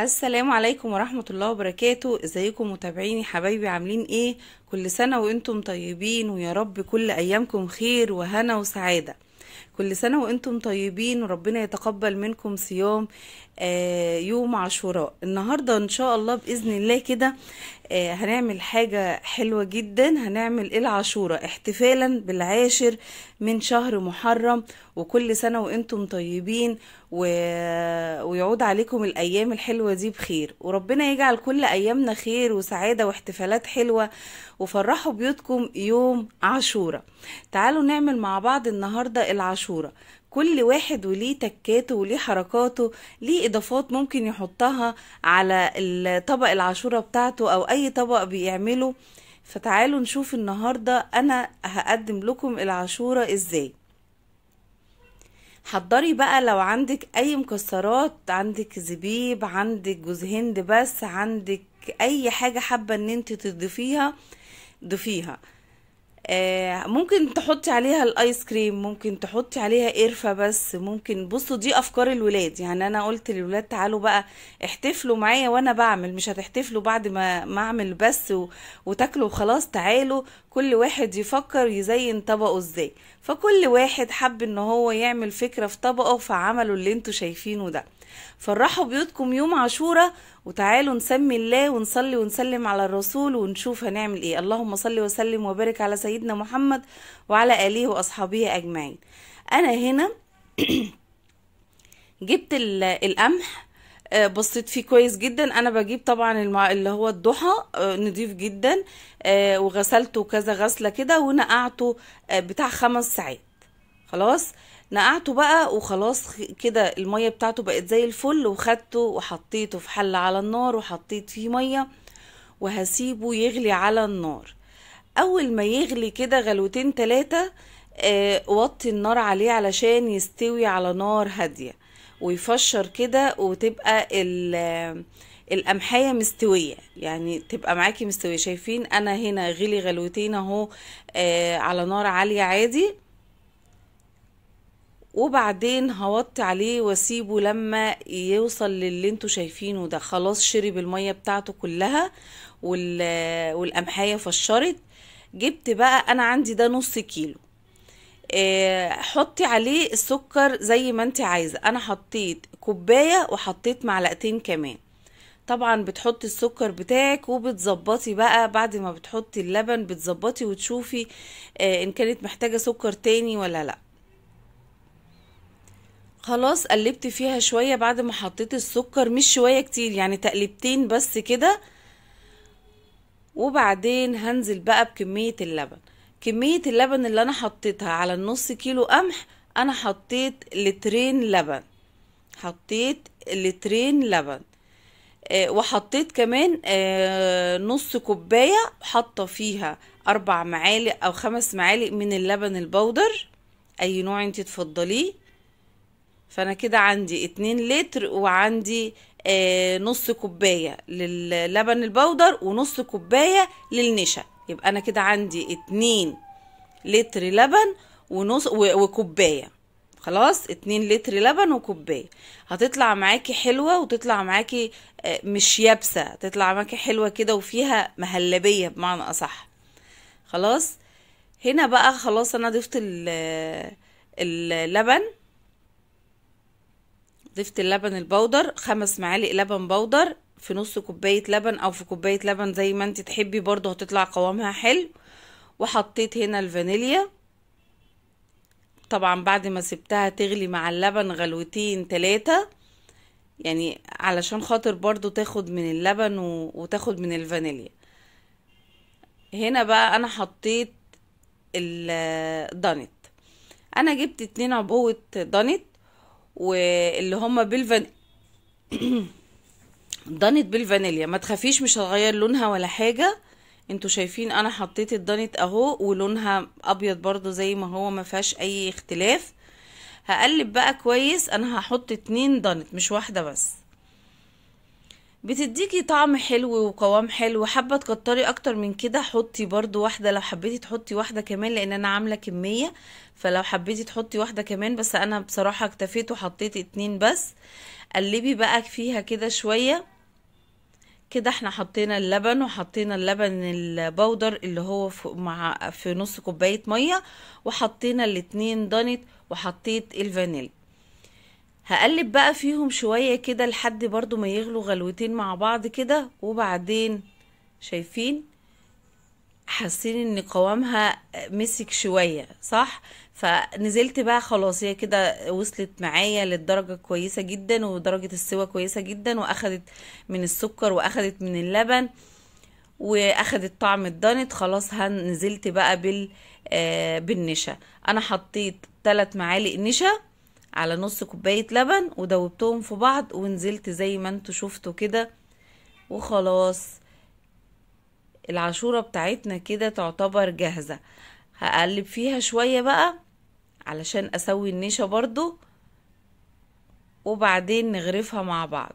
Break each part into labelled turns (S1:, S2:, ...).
S1: السلام عليكم ورحمة الله وبركاته ازيكم متابعيني حبايبي عاملين ايه كل سنة وانتم طيبين ويا رب كل ايامكم خير وهنا وسعادة كل سنة وانتم طيبين وربنا يتقبل منكم صيام آه، يوم عاشوراء النهارده ان شاء الله باذن الله كده آه، هنعمل حاجه حلوه جدا هنعمل العاشوراء احتفالا بالعاشر من شهر محرم وكل سنه وانتم طيبين و... ويعود عليكم الايام الحلوه دي بخير وربنا يجعل كل ايامنا خير وسعاده واحتفالات حلوه وفرحوا بيوتكم يوم عاشوراء تعالوا نعمل مع بعض النهارده العاشوراء كل واحد وليه تكاته وليه حركاته ليه اضافات ممكن يحطها على طبق العاشوره بتاعته او اي طبق بيعمله فتعالوا نشوف النهارده انا هقدم لكم العاشوره ازاي حضري بقى لو عندك اي مكسرات عندك زبيب عندك جوز هند بس عندك اي حاجه حابه ان انت تضيفيها ضيفيها آه، ممكن تحطي عليها الايس كريم ممكن تحطي عليها قرفه بس ممكن بصوا دي افكار الولاد يعني انا قلت للولاد تعالوا بقى احتفلوا معايا وانا بعمل مش هتحتفلوا بعد ما ما اعمل بس و... وتاكلوا وخلاص تعالوا كل واحد يفكر يزين طبقه ازاي فكل واحد حب ان هو يعمل فكره في طبقه فعملوا اللي انتوا شايفينه ده فرحوا بيوتكم يوم عاشورة وتعالوا نسمي الله ونصلي ونسلم على الرسول ونشوف هنعمل ايه اللهم صل وسلم وبارك على سيدنا محمد وعلى اله واصحابه اجمعين انا هنا جبت القمح آه، بصيت فيه كويس جدا انا بجيب طبعا المع... اللي هو الضحى آه، نضيف جدا آه، وغسلته كذا غسله كده ونقعته بتاع خمس ساعات خلاص نقعته بقى وخلاص كده المية بتاعته بقت زي الفل وخدته وحطيته في حل على النار وحطيت فيه مية وهسيبه يغلي على النار اول ما يغلي كده غلوتين تلاتة آه وطي النار عليه علشان يستوي على نار هادية ويفشر كده وتبقى ال القمحية مستوية يعني تبقى معاكي مستوية شايفين انا هنا غلي غلوتين اهو آه على نار عالية عادي وبعدين هوطي عليه واسيبه لما يوصل للي انتوا شايفينه ده خلاص شرب الميه بتاعته كلها والقمحيه فشرت جبت بقى انا عندي ده نص كيلو آه، حطي عليه السكر زي ما انت عايزه انا حطيت كوبايه وحطيت معلقتين كمان طبعا بتحطي السكر بتاعك وبتظبطي بقى بعد ما بتحطي اللبن بتظبطي وتشوفي آه، ان كانت محتاجه سكر تاني ولا لا خلاص قلبت فيها شوية بعد ما حطيت السكر مش شوية كتير يعني تقلبتين بس كده وبعدين هنزل بقى بكمية اللبن كمية اللبن اللي انا حطيتها على النص كيلو قمح انا حطيت لترين لبن حطيت لترين لبن آه، وحطيت كمان آه، نص كوباية حاطة فيها اربع معالق او خمس معالق من اللبن البودر اي نوع انت تفضليه فانا كده عندي اتنين لتر وعندي آه نص كوبايه للبن البودر ونص كوبايه للنشا يبقى انا كده عندي اتنين لتر لبن ونص وكوبايه خلاص اتنين لتر لبن وكوبايه هتطلع معاكي حلوه وتطلع معاكي آه مش يابسه تطلع معاكي حلوه كده وفيها مهلبيه بمعنى اصح خلاص هنا بقى خلاص انا ضفت آه، اللبن ضفت اللبن البودر خمس معالق لبن بودر في نص كوباية لبن او في كوباية لبن زي ما انت تحبي برضو هتطلع قوامها حلو وحطيت هنا الفانيليا طبعا بعد ما سبتها تغلي مع اللبن غلوتين تلاتة يعني علشان خاطر برضو تاخد من اللبن وتاخد من الفانيليا هنا بقى انا حطيت الدانت انا جبت اتنين عبوة دانت واللي هما بالفان دانت بالفانيليا ما تخافيش مش هتغير لونها ولا حاجه انتوا شايفين انا حطيت الدانت اهو ولونها ابيض برضو زي ما هو ما فيهاش اي اختلاف هقلب بقى كويس انا هحط اتنين دانت مش واحده بس بتديكي طعم حلو وقوام حلو حابه تكتري اكتر من كده حطي برضو واحده لو حبيتي تحطي واحده كمان لان انا عامله كميه فلو حبيتي تحطي واحده كمان بس انا بصراحه اكتفيت وحطيت اتنين بس قلبي بقى فيها كده شويه كده احنا حطينا اللبن وحطينا اللبن البودر اللي هو مع في نص كوبايه ميه وحطينا الاتنين دانت وحطيت الفانيليا هقلب بقى فيهم شوية كده لحد برضو ما يغلوا غلوتين مع بعض كده وبعدين شايفين حاسين ان قوامها مسك شوية صح فنزلت بقى خلاص هي كده وصلت معايا للدرجة كويسة جدا ودرجة السوا كويسة جدا واخدت من السكر واخدت من اللبن واخدت طعم الدانت خلاص هنزلت بقى بال آه، بالنشا انا حطيت ثلاث معالق نشا على نص كوبايه لبن ودوبتهم في بعض ونزلت زي ما انتوا شفتوا كده وخلاص العشوره بتاعتنا كده تعتبر جاهزه هقلب فيها شويه بقى علشان اسوي النشا برضو وبعدين نغرفها مع بعض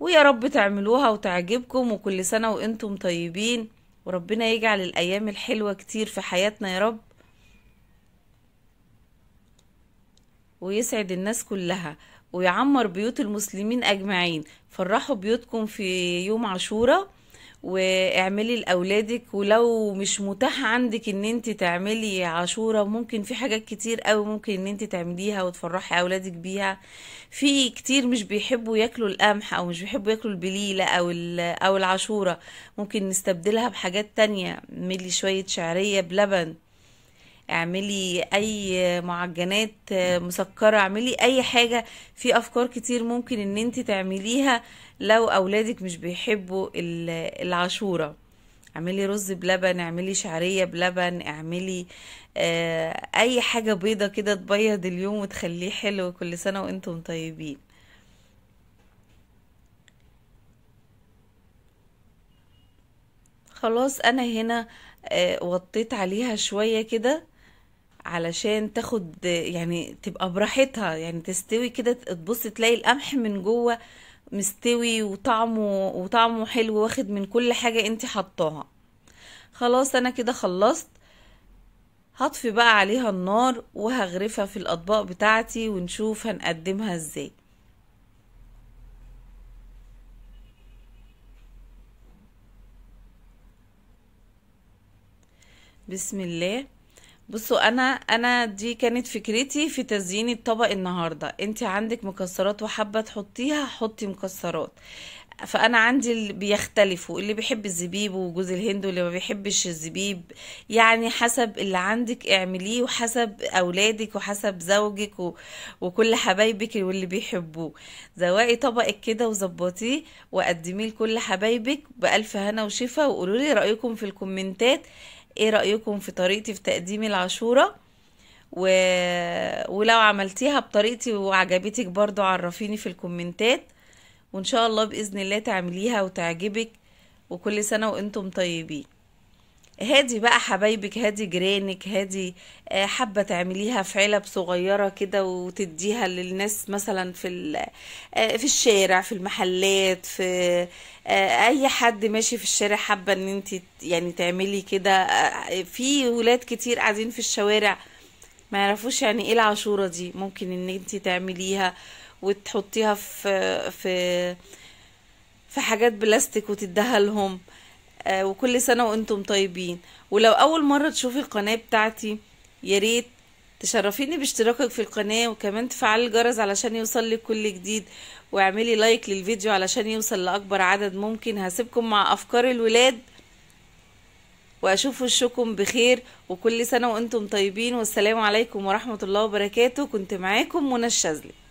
S1: ويا رب تعملوها وتعجبكم وكل سنه وانتم طيبين وربنا يجعل الايام الحلوه كتير في حياتنا يا رب ويسعد الناس كلها ويعمر بيوت المسلمين أجمعين فرحوا بيوتكم في يوم عاشوراء واعملي لاولادك ولو مش متاح عندك ان انت تعملي عاشوره ممكن في حاجات كتير قوي ممكن ان انت تعمليها وتفرحي اولادك بيها في كتير مش بيحبوا ياكلوا القمح او مش بيحبوا ياكلوا البليله او او العاشوره ممكن نستبدلها بحاجات تانية ملي شويه شعريه بلبن اعملي اي معجنات مسكرة اعملي اي حاجة في افكار كتير ممكن ان انت تعمليها لو اولادك مش بيحبوا العشورة اعملي رز بلبن اعملي شعرية بلبن اعملي آه، اي حاجة بيضة كده تبيض اليوم وتخليه حلو كل سنة وانتم طيبين خلاص انا هنا آه، وطيت عليها شوية كده علشان تاخد يعني تبقى براحتها يعني تستوي كده تبص تلاقي القمح من جوه مستوي وطعمه وطعمه حلو واخد من كل حاجة انت حطاها خلاص انا كده خلصت هطفي بقى عليها النار وهغرفها في الاطباق بتاعتي ونشوف هنقدمها ازاي بسم الله بصوا انا انا دي كانت فكرتي في تزيين الطبق النهارده انت عندك مكسرات وحابه تحطيها حطي مكسرات فانا عندي اللي بيختلفوا اللي بيحب الزبيب وجوز الهند واللي ما بيحبش الزبيب يعني حسب اللي عندك اعمليه وحسب اولادك وحسب زوجك و... وكل حبايبك واللي بيحبوه زوقي طبقك كده وظبطيه وقدميه لكل حبايبك بالف هنا وشفا وقولوا لي رايكم في الكومنتات ايه رأيكم في طريقتي في تقديم العشورة و... ولو عملتيها بطريقتي وعجبتك برضو عرفيني في الكومنتات وان شاء الله بإذن الله تعمليها وتعجبك وكل سنة وانتم طيبين هادي بقى حبايبك هادي جيرانك هادي آه، حابه تعمليها في علب صغيره كده وتديها للناس مثلا في آه، في الشارع في المحلات في آه، اي حد ماشي في الشارع حابه ان انت يعني تعملي كده في ولاد كتير قاعدين في الشوارع ما يعرفوش يعني ايه العاشوره دي ممكن ان انت تعمليها وتحطيها في في في حاجات بلاستيك وتديها لهم آه، وكل سنة وانتم طيبين ولو اول مرة تشوفي القناة بتاعتي ياريت تشرفيني باشتراكك في القناة وكمان تفعلي الجرس علشان يوصل لي كل جديد واعملي لايك للفيديو علشان يوصل لأكبر عدد ممكن هسيبكم مع أفكار الولاد وأشوف وشكم بخير وكل سنة وأنتم طيبين والسلام عليكم ورحمة الله وبركاته كنت معاكم منى الشاذلي